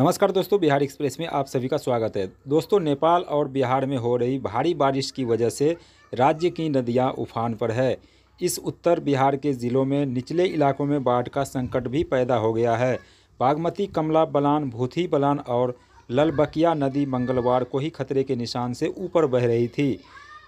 नमस्कार दोस्तों बिहार एक्सप्रेस में आप सभी का स्वागत है दोस्तों नेपाल और बिहार में हो रही भारी बारिश की वजह से राज्य की नदियां उफान पर है इस उत्तर बिहार के ज़िलों में निचले इलाकों में बाढ़ का संकट भी पैदा हो गया है बागमती कमला बलान भूथी बलान और ललबकिया नदी मंगलवार को ही खतरे के निशान से ऊपर बह रही थी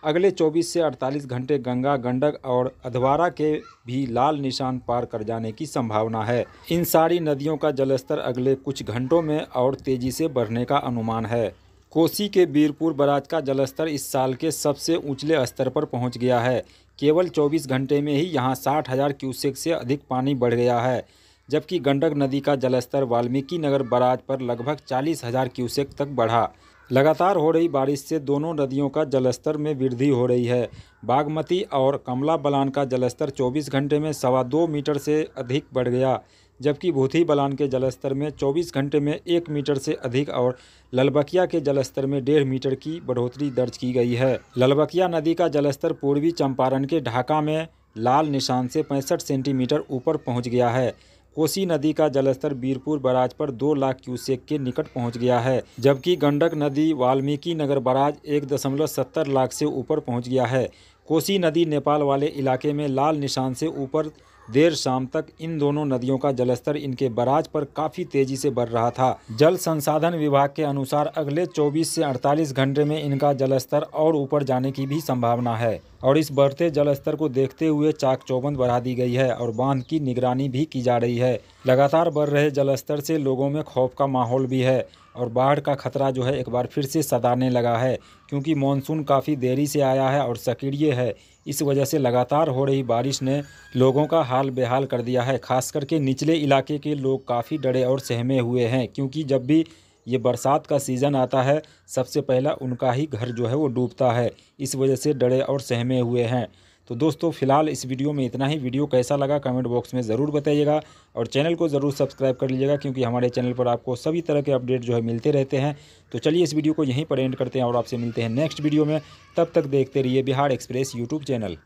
अगले 24 से 48 घंटे गंगा गंडक और अधवारा के भी लाल निशान पार कर जाने की संभावना है इन सारी नदियों का जलस्तर अगले कुछ घंटों में और तेजी से बढ़ने का अनुमान है कोसी के बीरपुर बराज का जलस्तर इस साल के सबसे ऊंचले स्तर पर पहुंच गया है केवल 24 घंटे में ही यहां साठ हज़ार क्यूसेक से अधिक पानी बढ़ गया है जबकि गंडक नदी का जलस्तर वाल्मीकि नगर बराज पर लगभग चालीस हज़ार क्यूसेक तक बढ़ा लगातार हो रही बारिश से दोनों नदियों का जलस्तर में वृद्धि हो रही है बागमती और कमला बलान का जलस्तर 24 घंटे में सवा दो मीटर से अधिक बढ़ गया जबकि भूथी बलान के जलस्तर में 24 घंटे में एक मीटर से अधिक और ललबकिया के जलस्तर में डेढ़ मीटर की बढ़ोतरी दर्ज की गई है ललबकिया नदी का जलस्तर पूर्वी चंपारण के ढाका में लाल निशान से पैंसठ सेंटीमीटर ऊपर पहुँच गया है कोसी नदी का जलस्तर बीरपुर बराज पर दो लाख क्यूसेक के निकट पहुंच गया है जबकि गंडक नदी वाल्मीकि नगर बराज एक दशमलव सत्तर लाख से ऊपर पहुंच गया है कोसी नदी नेपाल वाले इलाके में लाल निशान से ऊपर देर शाम तक इन दोनों नदियों का जलस्तर इनके बराज पर काफी तेजी से बढ़ रहा था जल संसाधन विभाग के अनुसार अगले 24 से 48 घंटे में इनका जलस्तर और ऊपर जाने की भी संभावना है और इस बढ़ते जलस्तर को देखते हुए चाक चौबंद बढ़ा दी गई है और बांध की निगरानी भी की जा रही है लगातार बढ़ रहे जलस्तर से लोगों में खौफ का माहौल भी है और बाढ़ का खतरा जो है एक बार फिर से सदाने लगा है क्योंकि मानसून काफ़ी देरी से आया है और सक्रिय है इस वजह से लगातार हो रही बारिश ने लोगों का हाल बेहाल कर दिया है खास करके निचले इलाके के लोग काफ़ी डरे और सहमे हुए हैं क्योंकि जब भी ये बरसात का सीज़न आता है सबसे पहला उनका ही घर जो है वो डूबता है इस वजह से डरे और सहमे हुए हैं तो दोस्तों फिलहाल इस वीडियो में इतना ही वीडियो कैसा लगा कमेंट बॉक्स में ज़रूर बताइएगा और चैनल को ज़रूर सब्सक्राइब कर लीजिएगा क्योंकि हमारे चैनल पर आपको सभी तरह के अपडेट जो है मिलते रहते हैं तो चलिए इस वीडियो को यहीं पर एंड करते हैं और आपसे मिलते हैं नेक्स्ट वीडियो में तब तक देखते रहिए बिहार एक्सप्रेस यूट्यूब चैनल